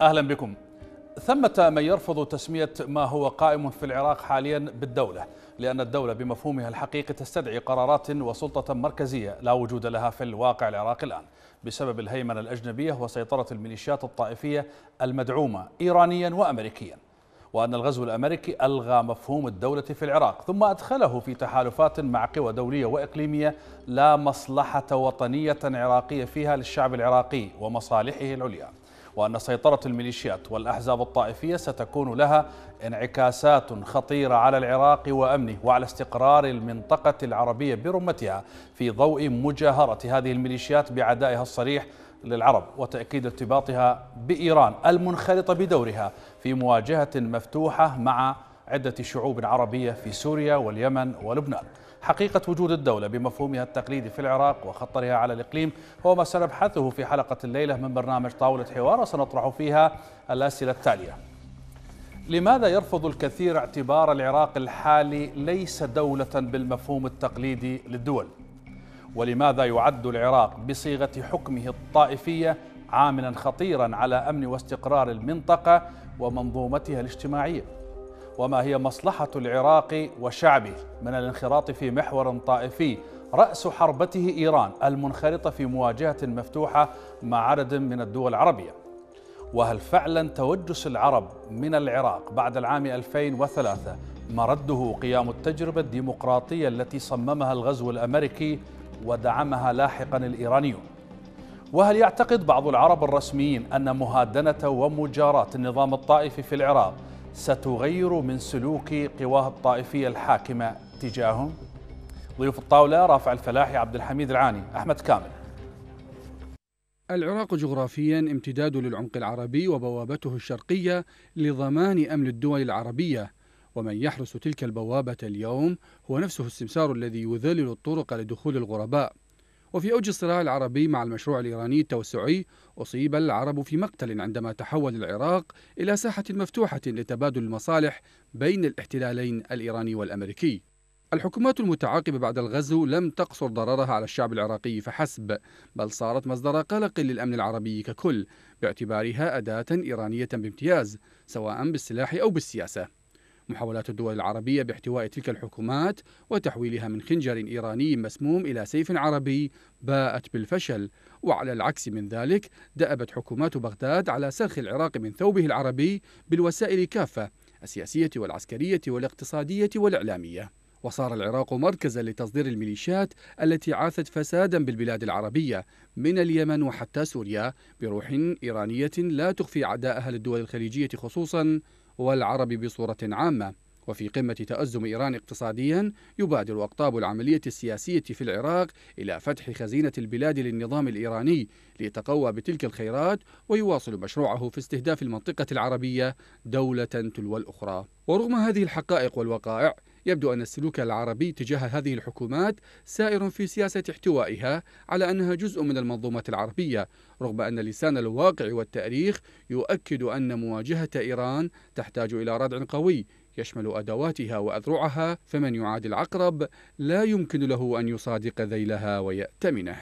أهلا بكم ثمة من يرفض تسمية ما هو قائم في العراق حاليا بالدولة لأن الدولة بمفهومها الحقيقي تستدعي قرارات وسلطة مركزية لا وجود لها في الواقع العراقي الآن بسبب الهيمنة الأجنبية وسيطرة الميليشيات الطائفية المدعومة إيرانيا وأمريكيا وأن الغزو الأمريكي ألغى مفهوم الدولة في العراق ثم أدخله في تحالفات مع قوى دولية وإقليمية لا مصلحة وطنية عراقية فيها للشعب العراقي ومصالحه العليا وأن سيطرة الميليشيات والأحزاب الطائفية ستكون لها انعكاسات خطيرة على العراق وأمنه وعلى استقرار المنطقة العربية برمتها في ضوء مجاهرة هذه الميليشيات بعدائها الصريح للعرب وتأكيد ارتباطها بإيران المنخرطة بدورها في مواجهة مفتوحة مع عدة شعوب عربية في سوريا واليمن ولبنان حقيقة وجود الدولة بمفهومها التقليدي في العراق وخطرها على الإقليم هو ما سنبحثه في حلقة الليلة من برنامج طاولة حوار وسنطرح فيها الأسئلة التالية لماذا يرفض الكثير اعتبار العراق الحالي ليس دولة بالمفهوم التقليدي للدول؟ ولماذا يعد العراق بصيغة حكمه الطائفية عاملا خطيرا على أمن واستقرار المنطقة ومنظومتها الاجتماعية؟ وما هي مصلحة العراق وشعبه من الانخراط في محور طائفي رأس حربته إيران المنخرطة في مواجهة مفتوحة مع عدد من الدول العربية وهل فعلا توجس العرب من العراق بعد العام 2003 مرده قيام التجربة الديمقراطية التي صممها الغزو الأمريكي ودعمها لاحقا الإيرانيون وهل يعتقد بعض العرب الرسميين أن مهادنة ومجاراة النظام الطائفي في العراق ستغير من سلوك قواه الطائفية الحاكمة تجاههم ضيوف الطاولة رافع الفلاحي عبد الحميد العاني أحمد كامل العراق جغرافيا امتداد للعمق العربي وبوابته الشرقية لضمان أمن الدول العربية ومن يحرس تلك البوابة اليوم هو نفسه السمسار الذي يذلل الطرق لدخول الغرباء وفي أوج الصراع العربي مع المشروع الإيراني التوسعي أصيب العرب في مقتل عندما تحول العراق إلى ساحة مفتوحة لتبادل المصالح بين الاحتلالين الإيراني والأمريكي الحكومات المتعاقبة بعد الغزو لم تقصر ضررها على الشعب العراقي فحسب بل صارت مصدر قلق للأمن العربي ككل باعتبارها أداة إيرانية بامتياز سواء بالسلاح أو بالسياسة محاولات الدول العربية باحتواء تلك الحكومات وتحويلها من خنجر إيراني مسموم إلى سيف عربي باءت بالفشل وعلى العكس من ذلك دأبت حكومات بغداد على سرخ العراق من ثوبه العربي بالوسائل كافة السياسية والعسكرية والاقتصادية والإعلامية وصار العراق مركزا لتصدير الميليشيات التي عاثت فسادا بالبلاد العربية من اليمن وحتى سوريا بروح إيرانية لا تخفي عداءها للدول الخليجية خصوصا والعرب بصورة عامة وفي قمة تأزم إيران اقتصاديا يبادر أقطاب العملية السياسية في العراق إلى فتح خزينة البلاد للنظام الإيراني ليتقوى بتلك الخيرات ويواصل مشروعه في استهداف المنطقة العربية دولة تلو الأخرى ورغم هذه الحقائق والوقائع يبدو أن السلوك العربي تجاه هذه الحكومات سائر في سياسة احتوائها على أنها جزء من المنظومة العربية رغم أن لسان الواقع والتاريخ يؤكد أن مواجهة إيران تحتاج إلى ردع قوي يشمل أدواتها وأذرعها فمن يعادي العقرب لا يمكن له أن يصادق ذيلها ويأتمنه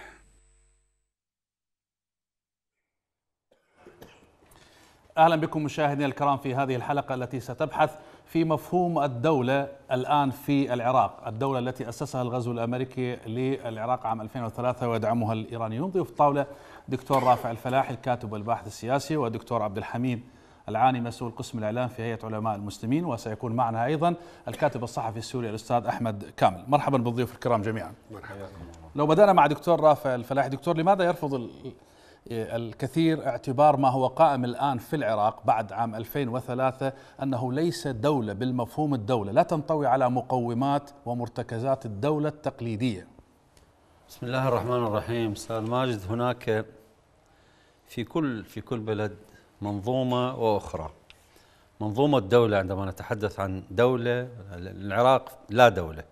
أهلا بكم مشاهدينا الكرام في هذه الحلقة التي ستبحث في مفهوم الدولة الآن في العراق الدولة التي أسسها الغزو الأمريكي للعراق عام 2003 ويدعمها الإيرانيون ضيوف الطاولة دكتور رافع الفلاح الكاتب والباحث السياسي ودكتور عبد الحميد العاني مسؤول قسم الإعلام في هيئة علماء المسلمين وسيكون معنا أيضا الكاتب الصحفي السوري الأستاذ أحمد كامل مرحبا بالضيوف الكرام جميعا مرحبا لو بدأنا مع دكتور رافع الفلاح دكتور لماذا يرفض الكثير اعتبار ما هو قائم الآن في العراق بعد عام 2003 أنه ليس دولة بالمفهوم الدولة لا تنطوي على مقومات ومرتكزات الدولة التقليدية بسم الله الرحمن الرحيم أستاذ ماجد هناك في كل في كل بلد منظومة وأخرى منظومة الدولة عندما نتحدث عن دولة العراق لا دولة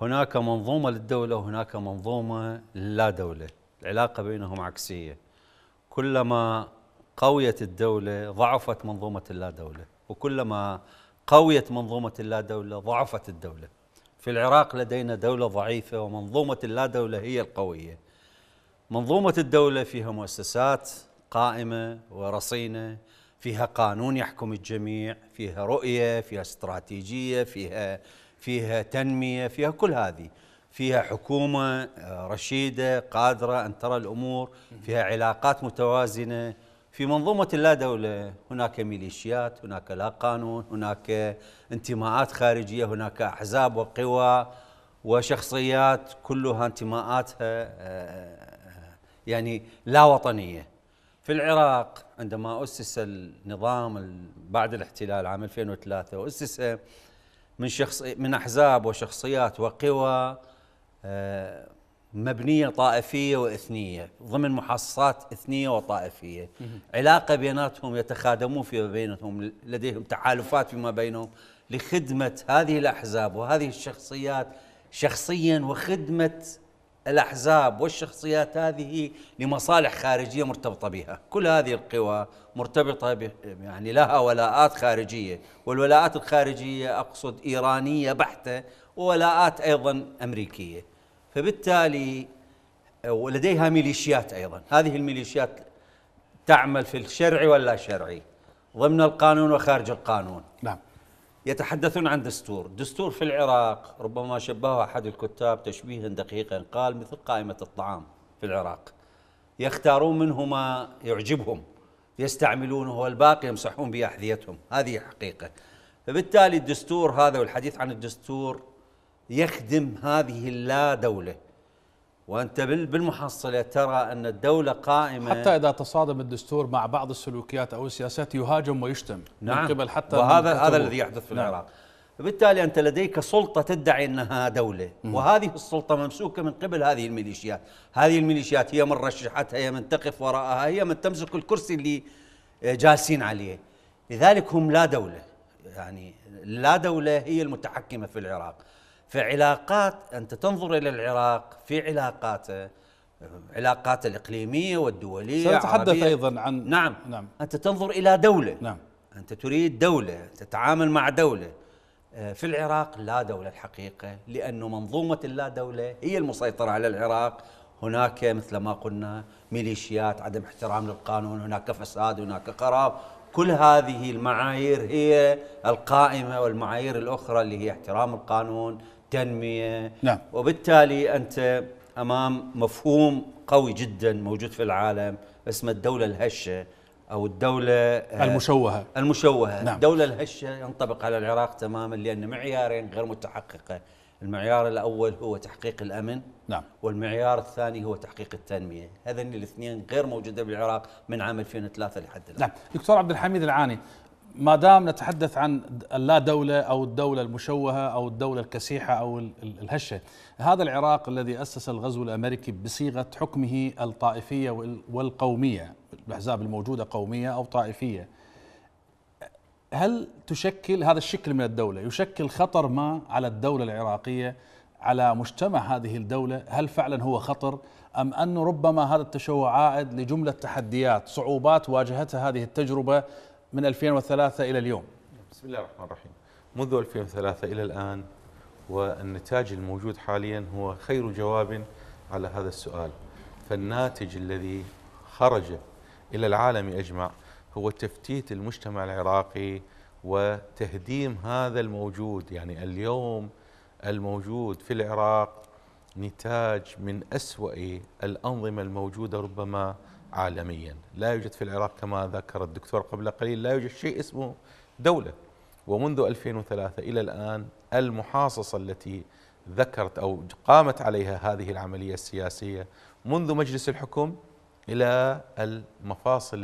هناك منظومة للدولة وهناك منظومة لا دولة العلاقة بينهم عكسية كلما قويت الدولة ضعفت منظومة اللا دولة وكلما قويت منظومة اللا دولة ضعفت الدولة في العراق لدينا دولة ضعيفة ومنظومة اللا دولة هي القوية منظومة الدولة فيها مؤسسات قائمة ورصينة فيها قانون يحكم الجميع فيها رؤية فيها استراتيجية فيها فيها تنمية فيها كل هذه فيها حكومة آه، رشيدة قادرة أن ترى الأمور فيها علاقات متوازنة في منظومة اللا دولة هناك ميليشيات هناك لا قانون هناك انتماءات خارجية هناك أحزاب وقوى وشخصيات كلها انتماءاتها آه، آه، يعني لا وطنية في العراق عندما أسس النظام بعد الاحتلال عام 2003 أسس من شخص من أحزاب وشخصيات وقوى آه، مبنيه طائفيه واثنيه ضمن محاصصات اثنيه وطائفيه علاقه بيناتهم يتخادمون فيما بينهم لديهم تحالفات فيما بينهم لخدمه هذه الاحزاب وهذه الشخصيات شخصيا وخدمه الاحزاب والشخصيات هذه لمصالح خارجيه مرتبطه بها، كل هذه القوى مرتبطه يعني لها ولاءات خارجيه، والولاءات الخارجيه اقصد ايرانيه بحته وولاءات ايضا امريكيه. فبالتالي آه، ولديها ميليشيات ايضا هذه الميليشيات تعمل في الشرعي واللا شرعي ضمن القانون وخارج القانون نعم يتحدثون عن دستور دستور في العراق ربما شبهه أحد الكتاب تشبيها دقيقا قال مثل قائمة الطعام في العراق يختارون منه ما يعجبهم يستعملونه والباقي يمسحون بأحذيتهم هذه حقيقة فبالتالي الدستور هذا والحديث عن الدستور يخدم هذه اللا دولة وأنت بالمحصلة ترى أن الدولة قائمة حتى إذا تصادم الدستور مع بعض السلوكيات أو السياسات يهاجم ويشتم نعم من قبل حتى وهذا هذا الذي يحدث في نعم. العراق فبالتالي أنت لديك سلطة تدعي أنها دولة وهذه السلطة ممسوكة من قبل هذه الميليشيات هذه الميليشيات هي من رشحتها هي من تقف وراءها هي من تمسك الكرسي اللي جالسين عليه لذلك هم لا دولة يعني لا دولة هي المتحكمة في العراق فعلاقات انت تنظر الى العراق في علاقاته علاقاته الاقليميه والدوليه سنتحدث ايضا عن نعم نعم انت تنظر الى دوله نعم انت تريد دوله تتعامل مع دوله آه، في العراق لا دولة الحقيقة لأنه منظومة اللا دولة هي المسيطرة على العراق هناك مثل ما قلنا ميليشيات عدم احترام للقانون هناك فساد هناك خراب كل هذه المعايير هي القائمة والمعايير الأخرى اللي هي احترام القانون التنميه نعم. وبالتالي انت امام مفهوم قوي جدا موجود في العالم اسمه الدوله الهشه او الدوله آه، المشوهه المشوهه نعم. الدوله الهشه ينطبق على العراق تماما لان معيارين غير متحققه المعيار الاول هو تحقيق الامن نعم والمعيار الثاني هو تحقيق التنميه هذين الاثنين غير موجوده بالعراق من عام 2003 لحد الان نعم دكتور عبد الحميد العاني ما دام نتحدث عن اللا دولة أو الدولة المشوهة أو الدولة الكسيحة أو الهشة هذا العراق الذي أسس الغزو الأمريكي بصيغة حكمه الطائفية والقومية الأحزاب الموجودة قومية أو طائفية هل تشكل هذا الشكل من الدولة يشكل خطر ما على الدولة العراقية على مجتمع هذه الدولة هل فعلا هو خطر أم أن ربما هذا التشوه عائد لجملة تحديات صعوبات واجهتها هذه التجربة من 2003 إلى اليوم بسم الله الرحمن الرحيم منذ 2003 إلى الآن والنتاج الموجود حاليا هو خير جواب على هذا السؤال فالناتج الذي خرج إلى العالم أجمع هو تفتيت المجتمع العراقي وتهديم هذا الموجود يعني اليوم الموجود في العراق نتاج من أسوأ الأنظمة الموجودة ربما عالميا لا يوجد في العراق كما ذكر الدكتور قبل قليل لا يوجد شيء اسمه دولة ومنذ 2003 إلى الآن المحاصصة التي ذكرت أو قامت عليها هذه العملية السياسية منذ مجلس الحكم إلى المفاصل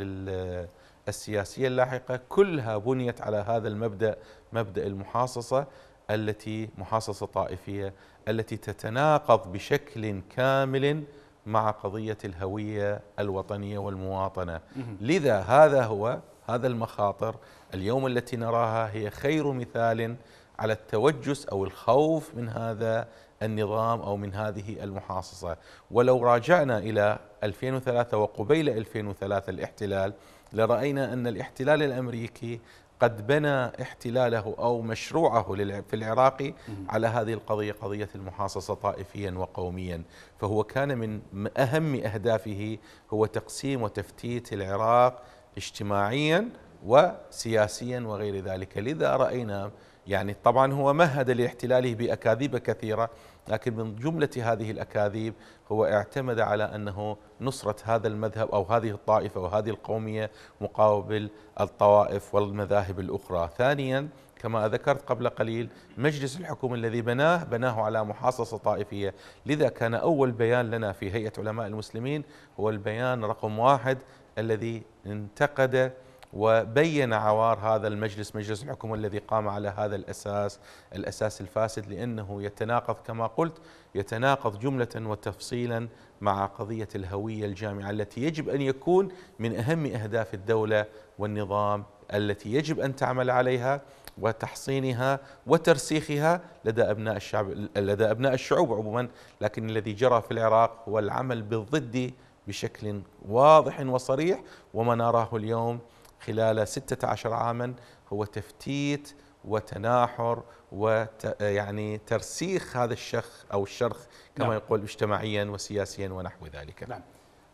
السياسية اللاحقة كلها بنيت على هذا المبدأ مبدأ المحاصصة التي محاصصة طائفية التي تتناقض بشكل كامل مع قضية الهوية الوطنية والمواطنة لذا هذا هو هذا المخاطر اليوم التي نراها هي خير مثال على التوجس أو الخوف من هذا النظام أو من هذه المحاصصة ولو راجعنا إلى 2003 وقبيل 2003 الاحتلال لرأينا أن الاحتلال الأمريكي قد بنى احتلاله أو مشروعه في العراق على هذه القضية قضية المحاصصة طائفيا وقوميا فهو كان من أهم أهدافه هو تقسيم وتفتيت العراق اجتماعيا وسياسيا وغير ذلك لذا رأينا يعني طبعا هو مهد لاحتلاله بأكاذيب كثيرة لكن من جملة هذه الأكاذيب هو اعتمد على أنه نصرة هذا المذهب أو هذه الطائفة وهذه القومية مقابل الطوائف والمذاهب الأخرى ثانياً كما ذكرت قبل قليل مجلس الحكومة الذي بناه بناه على محاصصة طائفية لذا كان أول بيان لنا في هيئة علماء المسلمين هو البيان رقم واحد الذي انتقد وبين عوار هذا المجلس مجلس الحكومة الذي قام على هذا الأساس الأساس الفاسد لأنه يتناقض كما قلت يتناقض جملة وتفصيلا مع قضية الهوية الجامعة التي يجب أن يكون من أهم أهداف الدولة والنظام التي يجب أن تعمل عليها وتحصينها وترسيخها لدى أبناء الشعب لدى أبناء الشعوب عموما لكن الذي جرى في العراق هو العمل بالضد بشكل واضح وصريح وما نراه اليوم خلال 16 عاما هو تفتيت وتناحر وت يعني ترسيخ هذا الشخ أو الشرخ كما نعم. يقول اجتماعيا وسياسيا ونحو ذلك نعم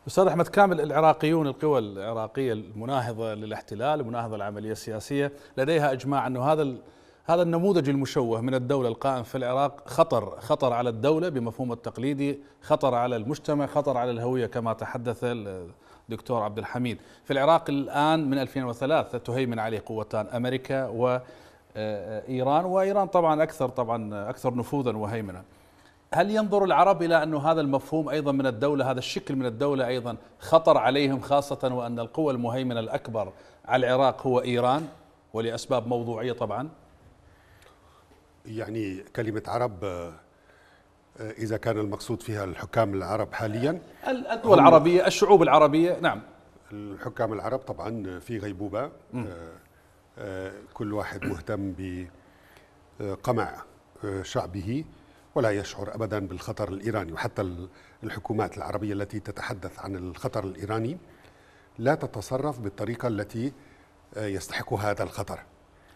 أستاذ أحمد كامل العراقيون القوى العراقية المناهضة للاحتلال المناهضة للعملية السياسية لديها إجماع أنه هذا هذا النموذج المشوه من الدولة القائم في العراق خطر خطر على الدولة بمفهوم التقليدي خطر على المجتمع خطر على الهوية كما تحدث دكتور عبد الحميد في العراق الآن من 2003 تهيمن عليه قوتان أمريكا وإيران آه، آه، وإيران طبعا أكثر طبعا أكثر نفوذا وهيمنة هل ينظر العرب إلى أن هذا المفهوم أيضا من الدولة هذا الشكل من الدولة أيضا خطر عليهم خاصة وأن القوى المهيمنة الأكبر على العراق هو إيران ولأسباب موضوعية طبعا يعني كلمة عرب آه، آه، إذا كان المقصود فيها الحكام العرب حاليا الدول العربية الشعوب العربية نعم الحكام العرب طبعا في غيبوبة آه، آه، كل واحد مهتم بقمع شعبه ولا يشعر ابدا بالخطر الايراني وحتى الحكومات العربيه التي تتحدث عن الخطر الايراني لا تتصرف بالطريقه التي يستحق هذا الخطر.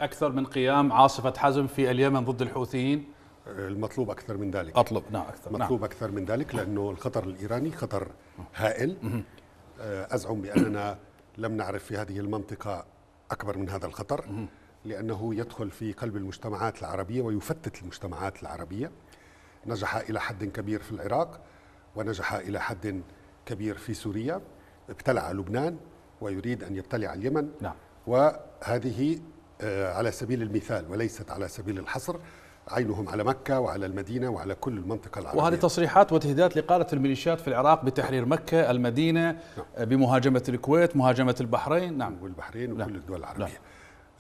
اكثر من قيام عاصفه حزم في اليمن ضد الحوثيين المطلوب اكثر من ذلك اطلب نعم اكثر نعم. مطلوب نعم. اكثر من ذلك لانه الخطر الايراني خطر هائل آه، ازعم باننا لم نعرف في هذه المنطقه اكبر من هذا الخطر لانه يدخل في قلب المجتمعات العربيه ويفتت المجتمعات العربيه نجح الى حد كبير في العراق ونجح الى حد كبير في سوريا ابتلع لبنان ويريد ان يبتلع اليمن نعم. وهذه آه، على سبيل المثال وليست على سبيل الحصر عينهم على مكة وعلى المدينة وعلى كل المنطقة العربية وهذه تصريحات وتهديدات لقادة الميليشيات في العراق بتحرير مكة المدينة نعم. آه، بمهاجمة الكويت مهاجمة البحرين نعم والبحرين وكل نعم. الدول العربية نعم.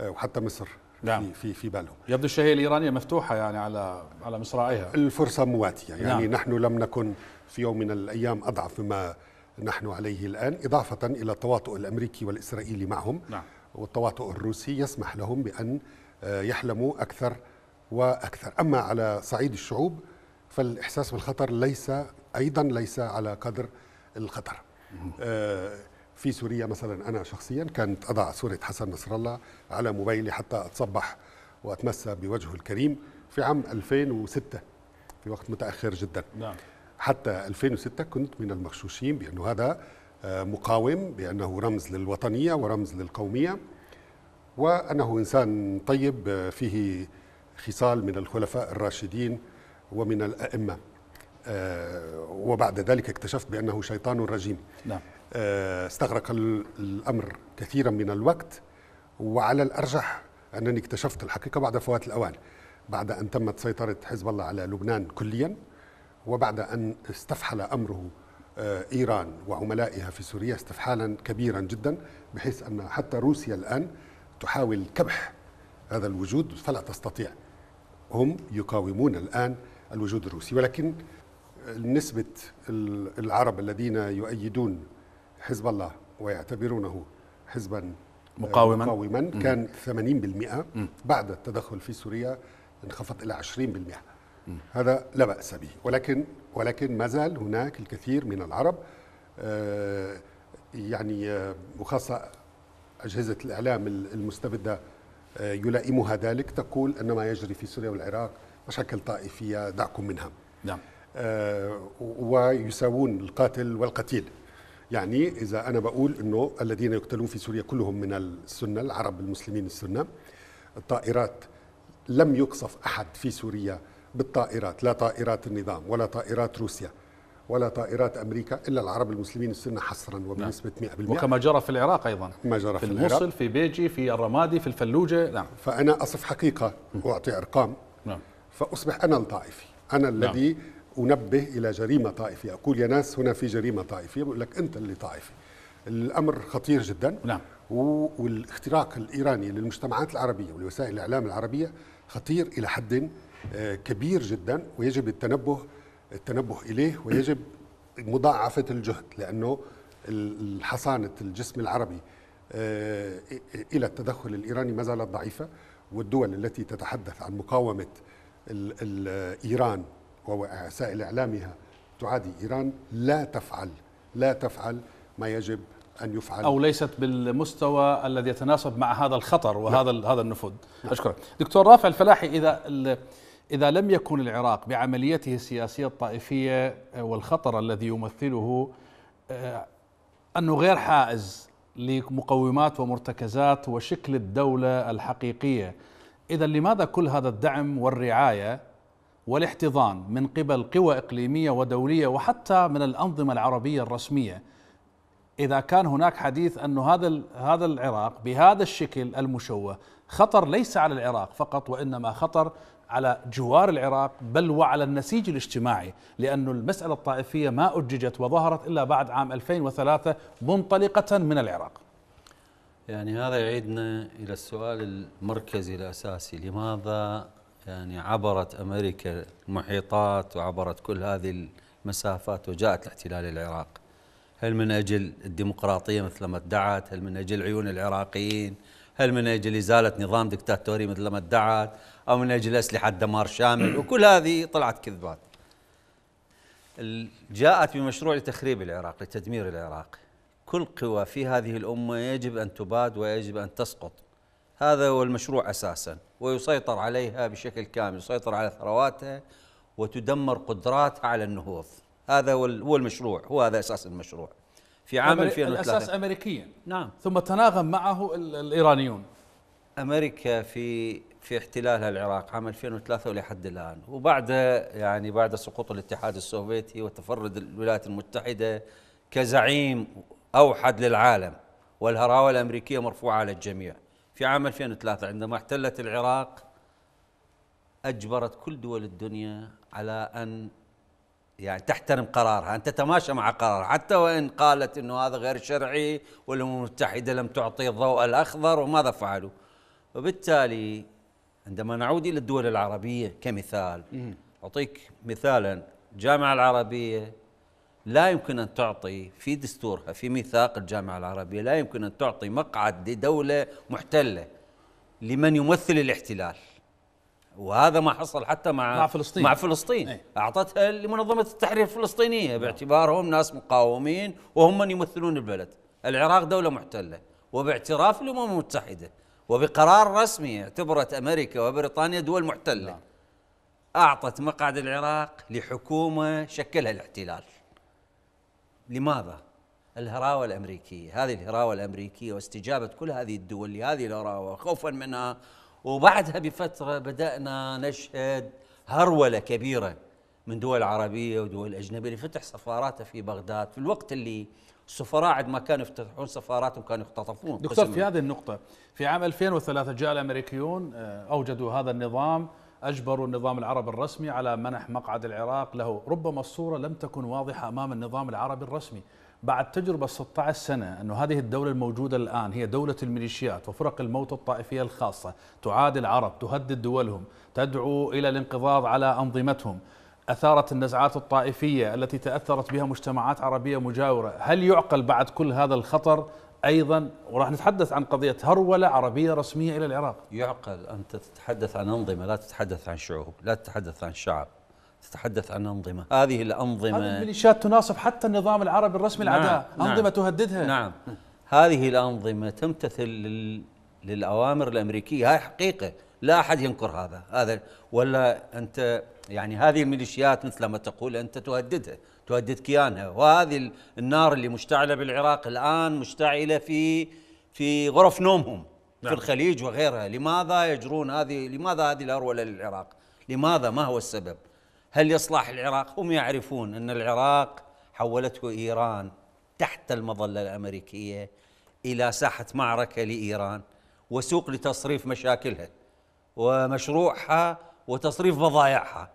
آه، وحتى مصر نعم. في في بالهم يبدو الشهية الإيرانية مفتوحة يعني على على مصراعيها الفرصة مواتية يعني نعم. نحن لم نكن في يوم من الأيام أضعف مما نحن عليه الآن إضافة إلى التواطؤ الأمريكي والإسرائيلي معهم نعم. والتواطؤ الروسي يسمح لهم بأن آه، يحلموا أكثر واكثر اما على صعيد الشعوب فالاحساس بالخطر ليس ايضا ليس على قدر الخطر آه، في سوريا مثلا انا شخصيا كانت اضع صوره حسن نصر الله على موبايلي حتى اتصبح واتمسى بوجهه الكريم في عام 2006 في وقت متاخر جدا نعم. حتى 2006 كنت من المغشوشين بانه هذا آه، مقاوم بانه رمز للوطنيه ورمز للقوميه وانه انسان طيب آه، فيه خصال من الخلفاء الراشدين ومن الأئمة آه، وبعد ذلك اكتشفت بأنه شيطان رجيم نعم. آه، استغرق الأمر كثيرا من الوقت وعلى الأرجح أنني اكتشفت الحقيقة بعد فوات الأوان بعد أن تمت سيطرة حزب الله على لبنان كليا وبعد أن استفحل أمره آه، إيران وعملائها في سوريا استفحالا كبيرا جدا بحيث أن حتى روسيا الآن تحاول كبح هذا الوجود فلا تستطيع هم يقاومون الآن الوجود الروسي ولكن نسبة العرب الذين يؤيدون حزب الله ويعتبرونه حزبا آه، مقاوما مقاوما كان 80% بعد التدخل في سوريا انخفض الى 20% هذا لا باس به ولكن ولكن ما زال هناك الكثير من العرب آه، يعني آه، وخاصه اجهزه الاعلام المستبده آه، يلائمها ذلك تقول أن ما يجري في سوريا والعراق مشاكل طائفية دعكم منها نعم آه، ويساوون القاتل والقتيل يعني إذا أنا بقول أنه الذين يقتلون في سوريا كلهم من السنة العرب المسلمين السنة الطائرات لم يقصف أحد في سوريا بالطائرات لا طائرات النظام ولا طائرات روسيا ولا طائرات امريكا الا العرب المسلمين السنه حصرا نعم. وبنسبه 100% وكما جرى في العراق ايضا ما جرى في, في الموصل العراق. في بيجي في الرمادي في الفلوجه نعم فانا اصف حقيقه واعطي ارقام نعم فاصبح انا الطائفي انا نعم. الذي نعم. انبه الى جريمه طائفيه اقول يا ناس هنا في جريمه طائفيه بقول لك انت اللي طائفي الامر خطير جدا نعم والاختراق الايراني للمجتمعات العربيه ولوسائل الاعلام العربيه خطير الى حد آه، كبير جدا ويجب التنبه التنبه اليه ويجب مضاعفه الجهد لانه حصانه الجسم العربي آه، الى التدخل الايراني ما زالت ضعيفه والدول التي تتحدث عن مقاومه ايران ووسائل اعلامها تعادي ايران لا تفعل لا تفعل ما يجب ان يفعل او ليست بالمستوى الذي يتناسب مع هذا الخطر وهذا نعم. هذا النفوذ اشكرك دكتور رافع الفلاحي اذا إذا لم يكن العراق بعمليته السياسية الطائفية آه، والخطر الذي يمثله آه، أنه غير حائز لمقومات ومرتكزات وشكل الدولة الحقيقية إذا لماذا كل هذا الدعم والرعاية والاحتضان من قبل قوى إقليمية ودولية وحتى من الأنظمة العربية الرسمية إذا كان هناك حديث أن هذا هذا العراق بهذا الشكل المشوه خطر ليس على العراق فقط وإنما خطر على جوار العراق بل وعلى النسيج الاجتماعي لأن المسألة الطائفية ما أججت وظهرت إلا بعد عام 2003 منطلقة من العراق يعني هذا يعيدنا إلى السؤال المركزي الأساسي لماذا يعني عبرت أمريكا المحيطات وعبرت كل هذه المسافات وجاءت لاحتلال العراق هل من أجل الديمقراطية مثل ما ادعت هل من أجل عيون العراقيين هل من أجل إزالة نظام دكتاتوري مثل ما ادعت أو من أجل أسلحة دمار شامل وكل هذه طلعت كذبات جاءت بمشروع لتخريب العراق لتدمير العراق كل قوى في هذه الأمة يجب أن تباد ويجب أن تسقط هذا هو المشروع أساسا ويسيطر عليها بشكل كامل يسيطر على ثرواتها وتدمر قدراتها على النهوض هذا هو المشروع هو هذا أساس المشروع في عام 2003 الأساس أمريكيا نعم ثم تناغم معه الإيرانيون أمريكا في في احتلالها العراق عام 2003 ولحد الآن وبعد يعني بعد سقوط الاتحاد السوفيتي وتفرد الولايات المتحدة كزعيم أوحد للعالم والهراوة الأمريكية مرفوعة على الجميع في عام 2003 عندما احتلت العراق أجبرت كل دول الدنيا على أن يعني تحترم قرارها أن تتماشى مع قرارها حتى وإن قالت أنه هذا غير شرعي والأمم المتحدة لم تعطي الضوء الأخضر وماذا فعلوا وبالتالي عندما نعود إلى الدول العربية كمثال أعطيك مثالا الجامعة العربية لا يمكن أن تعطي في دستورها في ميثاق الجامعة العربية لا يمكن أن تعطي مقعد لدولة محتلة لمن يمثل الاحتلال وهذا ما حصل حتى مع مع فلسطين مع فلسطين ايه؟ اعطتها لمنظمه التحرير الفلسطينيه باعتبارهم ناس مقاومين وهم من يمثلون البلد العراق دوله محتله وباعتراف الامم المتحده وبقرار رسمي اعتبرت امريكا وبريطانيا دول محتله نعم. اعطت مقعد العراق لحكومه شكلها الاحتلال لماذا الهراوه الامريكيه هذه الهراوه الامريكيه واستجابه كل هذه الدول لهذه الهراوه خوفا منها وبعدها بفترة بدأنا نشهد هرولة كبيرة من دول عربية ودول أجنبية اللي فتح سفاراتها في بغداد في الوقت اللي السفراء عندما ما كانوا يفتحون سفاراتهم كانوا يختطفون دكتور في هذه النقطة في عام 2003 جاء الأمريكيون آه، أوجدوا هذا النظام أجبروا النظام العربي الرسمي على منح مقعد العراق له ربما الصورة لم تكن واضحة أمام النظام العربي الرسمي بعد تجربة 16 سنة أن هذه الدولة الموجودة الآن هي دولة الميليشيات وفرق الموت الطائفية الخاصة تعادي العرب تهدد دولهم تدعو إلى الانقضاض على أنظمتهم أثارت النزعات الطائفية التي تأثرت بها مجتمعات عربية مجاورة هل يعقل بعد كل هذا الخطر أيضا وراح نتحدث عن قضية هرولة عربية رسمية إلى العراق يعقل أن تتحدث عن أنظمة لا تتحدث عن شعوب لا تتحدث عن شعب تتحدث عن أنظمة هذه الأنظمة هذه الميليشيات تناصف حتى النظام العربي الرسمي نعم العداء نعم أنظمة تهددها نعم هذه الأنظمة تمتثل لل... للأوامر الأمريكية هاي حقيقة لا أحد ينكر هذا هذا ولا أنت يعني هذه الميليشيات مثل ما تقول أنت تهددها تهدد كيانها وهذه النار اللي مشتعلة بالعراق الآن مشتعلة في في غرف نومهم نعم. في الخليج وغيرها لماذا يجرون هذه لماذا هذه الأرولة للعراق لماذا ما هو السبب هل يصلح العراق هم يعرفون أن العراق حولته إيران تحت المظلة الأمريكية إلى ساحة معركة لإيران وسوق لتصريف مشاكلها ومشروعها وتصريف بضائعها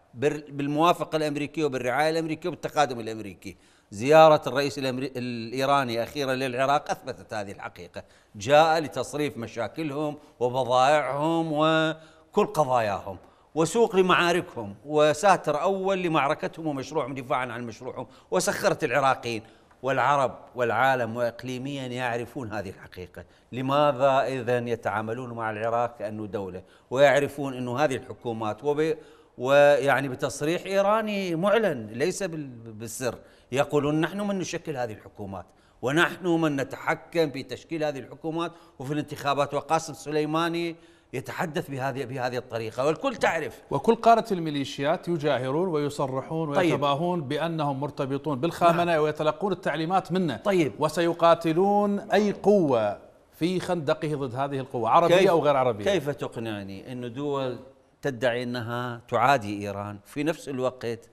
بالموافقة الأمريكية وبالرعاية الأمريكية وبالتقادم الأمريكي زيارة الرئيس الإيراني أخيرا للعراق أثبتت هذه الحقيقة جاء لتصريف مشاكلهم وبضائعهم وكل قضاياهم وسوق لمعاركهم وساتر أول لمعركتهم ومشروعهم دفاعا عن مشروعهم وسخرت العراقيين والعرب والعالم وإقليميا يعرفون هذه الحقيقة لماذا إذا يتعاملون مع العراق كأنه دولة ويعرفون أن هذه الحكومات وب ويعني بتصريح إيراني معلن ليس بالسر يقولون نحن من نشكل هذه الحكومات ونحن من نتحكم في تشكيل هذه الحكومات وفي الانتخابات وقاسم سليماني يتحدث بهذه بهذه الطريقه والكل تعرف وكل قاده الميليشيات يجاهرون ويصرحون طيب. ويتباهون طيب. بانهم مرتبطون بالخامنه نعم. ويتلقون التعليمات منه طيب وسيقاتلون اي قوه في خندقه ضد هذه القوه عربيه او غير عربيه كيف تقنعني انه دول تدعي انها تعادي ايران في نفس الوقت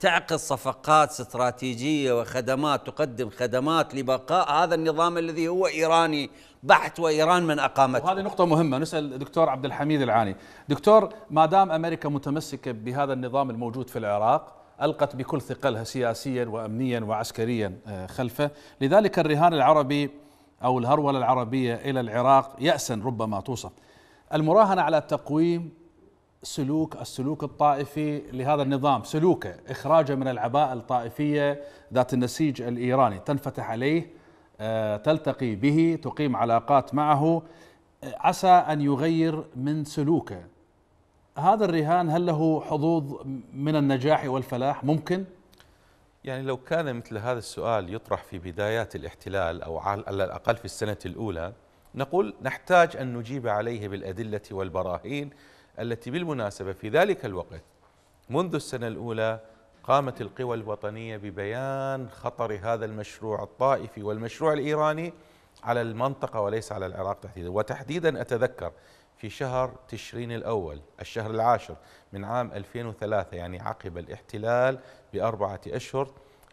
تعقد صفقات استراتيجيه وخدمات تقدم خدمات لبقاء هذا النظام الذي هو ايراني بحت وايران من اقامته وهذه نقطه مهمه نسال دكتور عبد الحميد العاني دكتور ما دام امريكا متمسكه بهذا النظام الموجود في العراق القت بكل ثقلها سياسيا وامنيا وعسكريا آه، خلفه لذلك الرهان العربي او الهروله العربيه الى العراق ياسا ربما توصف المراهنه على تقويم سلوك السلوك الطائفي لهذا النظام سلوكه إخراجه من العباءة الطائفية ذات النسيج الإيراني تنفتح عليه آه، تلتقي به تقيم علاقات معه آه، عسى ان يغير من سلوكه هذا الرهان هل له حظوظ من النجاح والفلاح ممكن يعني لو كان مثل هذا السؤال يطرح في بدايات الاحتلال او على الاقل في السنه الاولى نقول نحتاج ان نجيب عليه بالادله والبراهين التي بالمناسبه في ذلك الوقت منذ السنه الاولى قامت القوى الوطنية ببيان خطر هذا المشروع الطائفي والمشروع الإيراني على المنطقة وليس على العراق تحديدا وتحديدا أتذكر في شهر تشرين الأول الشهر العاشر من عام 2003 يعني عقب الاحتلال بأربعة أشهر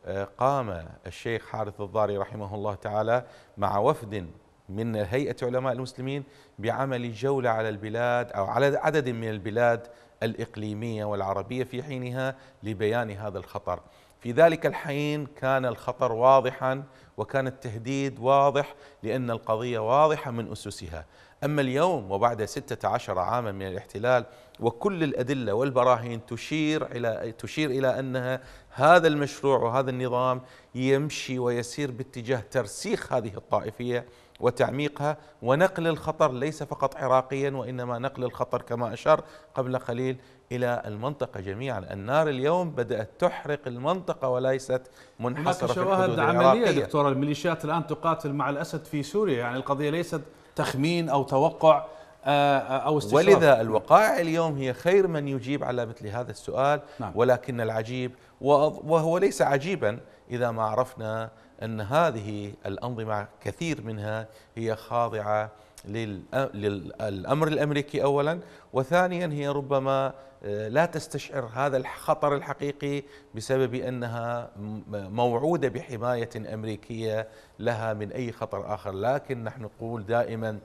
آه، قام الشيخ حارث الضاري رحمه الله تعالى مع وفد من هيئة علماء المسلمين بعمل جولة على البلاد أو على عدد من البلاد الإقليمية والعربية في حينها لبيان هذا الخطر في ذلك الحين كان الخطر واضحا وكان التهديد واضح لأن القضية واضحة من أسسها أما اليوم وبعد 16 عاما من الاحتلال وكل الأدلة والبراهين تشير إلى تشير إلى أن هذا المشروع وهذا النظام يمشي ويسير باتجاه ترسيخ هذه الطائفية وتعميقها ونقل الخطر ليس فقط عراقيا وانما نقل الخطر كما اشار قبل قليل الى المنطقه جميعا، النار اليوم بدات تحرق المنطقه وليست منحصره في الحدود العراقيه عمليه دكتور الميليشيات الان تقاتل مع الاسد في سوريا، يعني القضيه ليست تخمين او توقع آه، آه، أو ولذا الوقائع اليوم هي خير من يجيب على مثل هذا السؤال نعم. ولكن العجيب وهو ليس عجيبا إذا ما عرفنا أن هذه الأنظمة كثير منها هي خاضعة للأمر الأمريكي أولا وثانيا هي ربما آه، لا تستشعر هذا الخطر الحقيقي بسبب أنها موعودة بحماية أمريكية لها من أي خطر آخر لكن نحن نقول دائما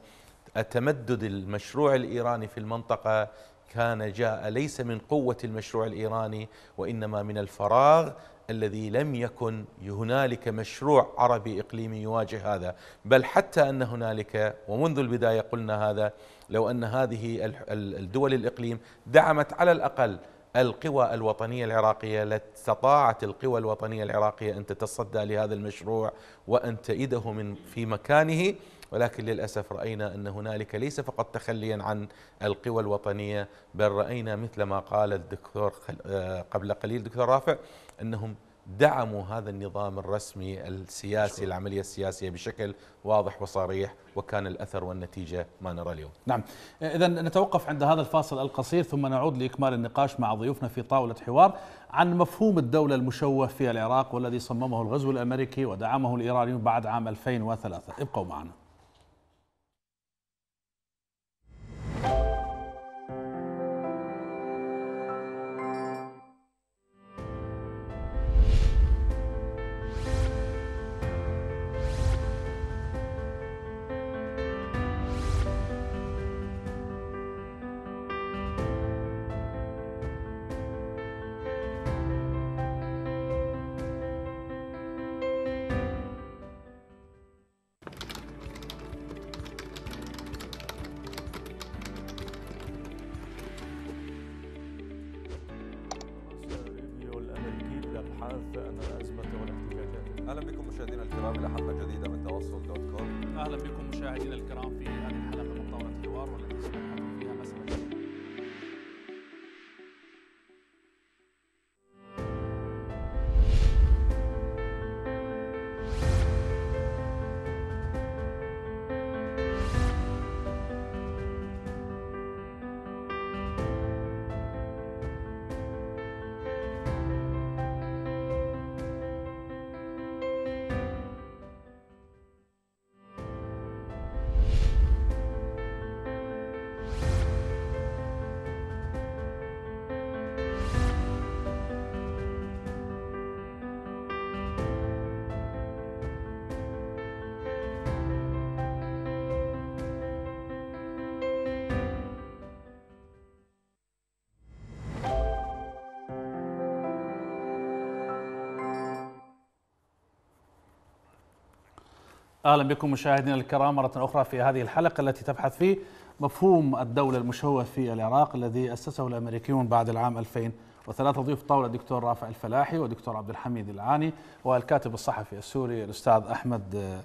تمدد المشروع الإيراني في المنطقة كان جاء ليس من قوة المشروع الإيراني وإنما من الفراغ الذي لم يكن هنالك مشروع عربي اقليمي يواجه هذا، بل حتى ان هنالك ومنذ البدايه قلنا هذا لو ان هذه الدول الاقليم دعمت على الاقل القوى الوطنيه العراقيه لاستطاعت القوى الوطنيه العراقيه ان تتصدى لهذا المشروع وان تئده من في مكانه ولكن للاسف راينا ان هنالك ليس فقط تخليا عن القوى الوطنيه بل راينا مثل ما قال الدكتور آه، قبل قليل دكتور رافع أنهم دعموا هذا النظام الرسمي السياسي شكرا. العملية السياسية بشكل واضح وصريح وكان الأثر والنتيجة ما نرى اليوم نعم إذا نتوقف عند هذا الفاصل القصير ثم نعود لإكمال النقاش مع ضيوفنا في طاولة حوار عن مفهوم الدولة المشوه في العراق والذي صممه الغزو الأمريكي ودعمه الإيرانيون بعد عام 2003 ابقوا معنا en el اهلا بكم مشاهدينا الكرام مره اخرى في هذه الحلقه التي تبحث في مفهوم الدوله المشوه في العراق الذي اسسه الامريكيون بعد العام 2003 ضيوف الطاوله الدكتور رافع الفلاحي والدكتور عبد الحميد العاني والكاتب الصحفي السوري الاستاذ احمد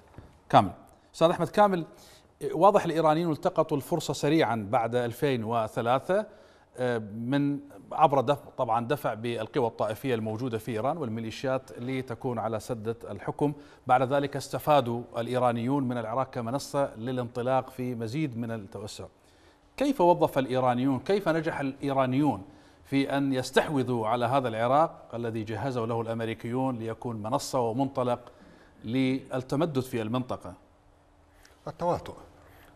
كامل. استاذ احمد كامل واضح الايرانيين التقطوا الفرصه سريعا بعد 2003 آه، من عبر دفع طبعا دفع بالقوى الطائفيه الموجوده في ايران والميليشيات لتكون على سده الحكم، بعد ذلك استفادوا الايرانيون من العراق كمنصه للانطلاق في مزيد من التوسع. كيف وظف الايرانيون؟ كيف نجح الايرانيون في ان يستحوذوا على هذا العراق الذي جهزه له الامريكيون ليكون منصه ومنطلق للتمدد في المنطقه؟ التواطؤ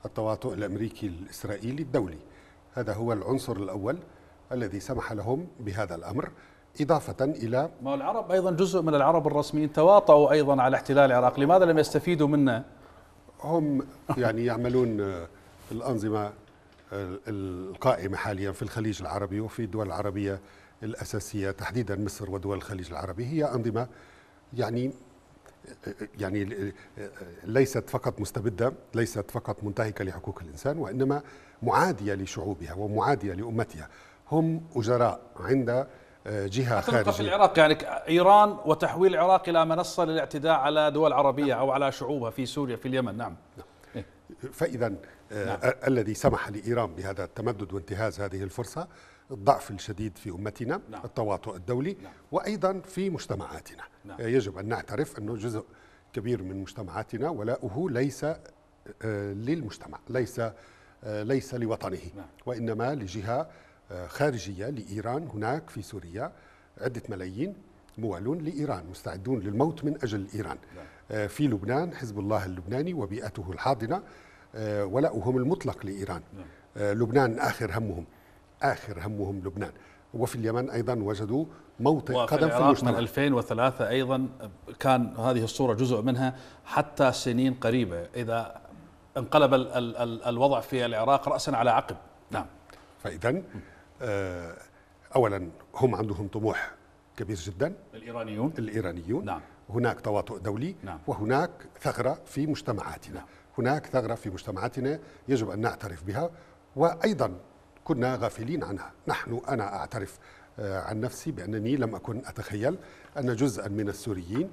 التواطؤ الامريكي الاسرائيلي الدولي. هذا هو العنصر الأول الذي سمح لهم بهذا الأمر إضافة إلى ما العرب أيضا جزء من العرب الرسميين تواطؤوا أيضا على احتلال العراق لماذا لم يستفيدوا منا؟ هم يعني يعملون الأنظمة القائمة حاليا في الخليج العربي وفي الدول العربية الأساسية تحديدا مصر ودول الخليج العربي هي أنظمة يعني يعني ليست فقط مستبدة ليست فقط منتهكة لحقوق الإنسان وإنما معادية لشعوبها ومعادية لأمتها هم أجراء عند آه، جهة خارجية في العراق يعني إيران وتحويل العراق إلى منصة للاعتداء على دول عربية نعم. أو على شعوبها في سوريا في اليمن نعم, نعم. إيه؟ فإذا آه، نعم. آه الذي سمح لإيران بهذا التمدد وانتهاز هذه الفرصة الضعف الشديد في أمتنا نعم. التواطؤ الدولي نعم. وأيضا في مجتمعاتنا نعم. آه، يجب أن نعترف أنه جزء كبير من مجتمعاتنا ولاؤه ليس للمجتمع ليس ليس لوطنه نعم. وإنما لجهة آه، خارجية لإيران هناك في سوريا عدة ملايين موالون لإيران مستعدون للموت من أجل إيران نعم. آه، في لبنان حزب الله اللبناني وبيئته الحاضنة آه، ولأهم المطلق لإيران نعم. لبنان آخر همهم آخر همهم لبنان وفي اليمن ايضا وجدوا موطئ قدم في المجتمع من 2003 ايضا كان هذه الصوره جزء منها حتى سنين قريبه اذا انقلب الـ الـ الـ الوضع في العراق رأسا على عقب نعم فإذا آه، أولا هم عندهم طموح كبير جدا الإيرانيون الإيرانيون نعم هناك تواطؤ دولي نعم. وهناك ثغرة في مجتمعاتنا نعم. هناك ثغرة في مجتمعاتنا يجب أن نعترف بها وأيضا كنا غافلين عنها نحن أنا أعترف آه، عن نفسي بأنني لم أكن أتخيل أن جزءا من السوريين